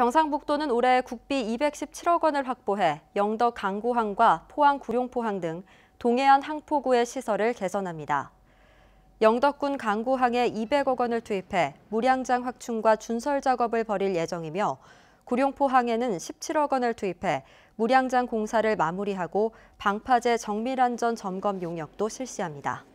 경상북도는 올해 국비 217억 원을 확보해 영덕 강구항과 포항 구룡포항 등 동해안 항포구의 시설을 개선합니다. 영덕군 강구항에 200억 원을 투입해 물양장 확충과 준설 작업을 벌일 예정이며 구룡포항에는 17억 원을 투입해 물양장 공사를 마무리하고 방파제 정밀안전 점검 용역도 실시합니다.